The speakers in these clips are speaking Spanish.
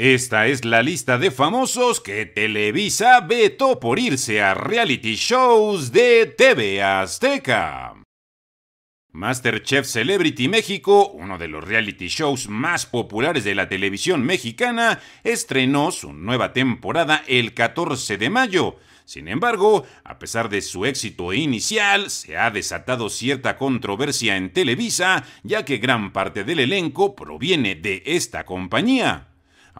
Esta es la lista de famosos que Televisa vetó por irse a reality shows de TV Azteca. Masterchef Celebrity México, uno de los reality shows más populares de la televisión mexicana, estrenó su nueva temporada el 14 de mayo. Sin embargo, a pesar de su éxito inicial, se ha desatado cierta controversia en Televisa, ya que gran parte del elenco proviene de esta compañía.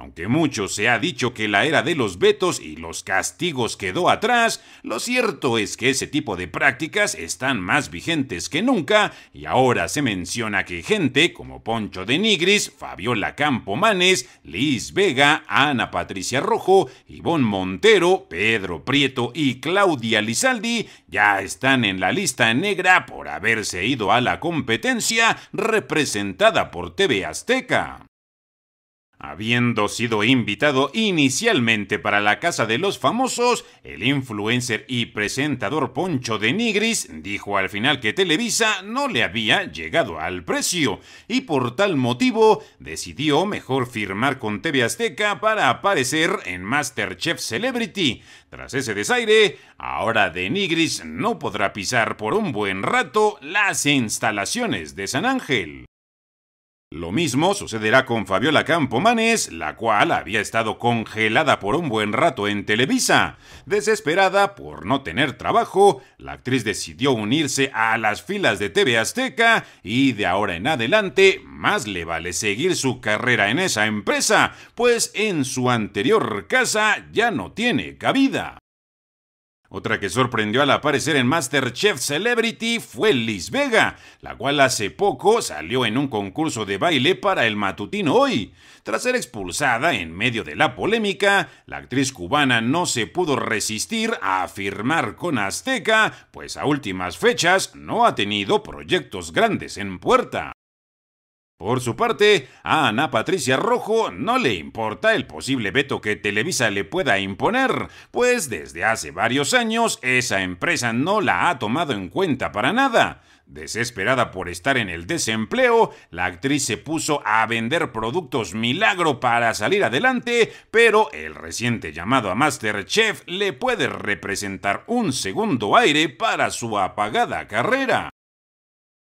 Aunque mucho se ha dicho que la era de los vetos y los castigos quedó atrás, lo cierto es que ese tipo de prácticas están más vigentes que nunca y ahora se menciona que gente como Poncho de Nigris, Fabiola Campomanes, Liz Vega, Ana Patricia Rojo, Ivonne Montero, Pedro Prieto y Claudia Lizaldi ya están en la lista negra por haberse ido a la competencia representada por TV Azteca. Habiendo sido invitado inicialmente para la Casa de los Famosos, el influencer y presentador Poncho de Nigris dijo al final que Televisa no le había llegado al precio y por tal motivo decidió mejor firmar con TV Azteca para aparecer en Masterchef Celebrity. Tras ese desaire, ahora de Nigris no podrá pisar por un buen rato las instalaciones de San Ángel. Lo mismo sucederá con Fabiola Campomanes, la cual había estado congelada por un buen rato en Televisa. Desesperada por no tener trabajo, la actriz decidió unirse a las filas de TV Azteca y de ahora en adelante más le vale seguir su carrera en esa empresa, pues en su anterior casa ya no tiene cabida. Otra que sorprendió al aparecer en Masterchef Celebrity fue Liz Vega, la cual hace poco salió en un concurso de baile para el matutino hoy. Tras ser expulsada en medio de la polémica, la actriz cubana no se pudo resistir a firmar con Azteca, pues a últimas fechas no ha tenido proyectos grandes en puerta. Por su parte, a Ana Patricia Rojo no le importa el posible veto que Televisa le pueda imponer, pues desde hace varios años esa empresa no la ha tomado en cuenta para nada. Desesperada por estar en el desempleo, la actriz se puso a vender productos milagro para salir adelante, pero el reciente llamado a Masterchef le puede representar un segundo aire para su apagada carrera.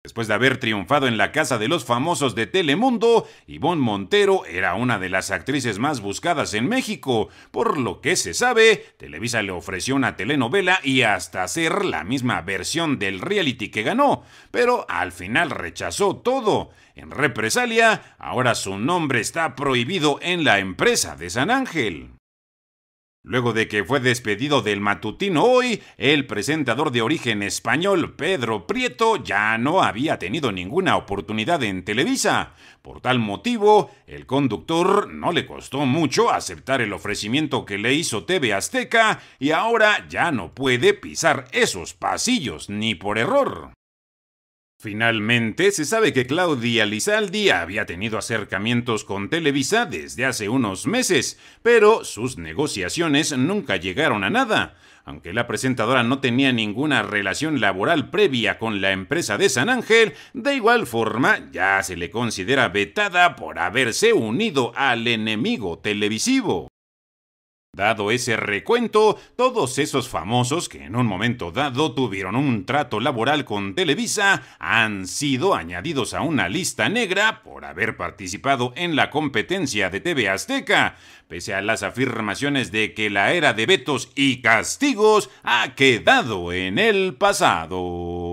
Después de haber triunfado en la Casa de los Famosos de Telemundo, Ivonne Montero era una de las actrices más buscadas en México. Por lo que se sabe, Televisa le ofreció una telenovela y hasta hacer la misma versión del reality que ganó, pero al final rechazó todo. En represalia, ahora su nombre está prohibido en la empresa de San Ángel. Luego de que fue despedido del matutino hoy, el presentador de origen español Pedro Prieto ya no había tenido ninguna oportunidad en Televisa. Por tal motivo, el conductor no le costó mucho aceptar el ofrecimiento que le hizo TV Azteca y ahora ya no puede pisar esos pasillos ni por error. Finalmente, se sabe que Claudia Lizaldi había tenido acercamientos con Televisa desde hace unos meses, pero sus negociaciones nunca llegaron a nada. Aunque la presentadora no tenía ninguna relación laboral previa con la empresa de San Ángel, de igual forma ya se le considera vetada por haberse unido al enemigo televisivo. Dado ese recuento, todos esos famosos que en un momento dado tuvieron un trato laboral con Televisa han sido añadidos a una lista negra por haber participado en la competencia de TV Azteca, pese a las afirmaciones de que la era de vetos y castigos ha quedado en el pasado.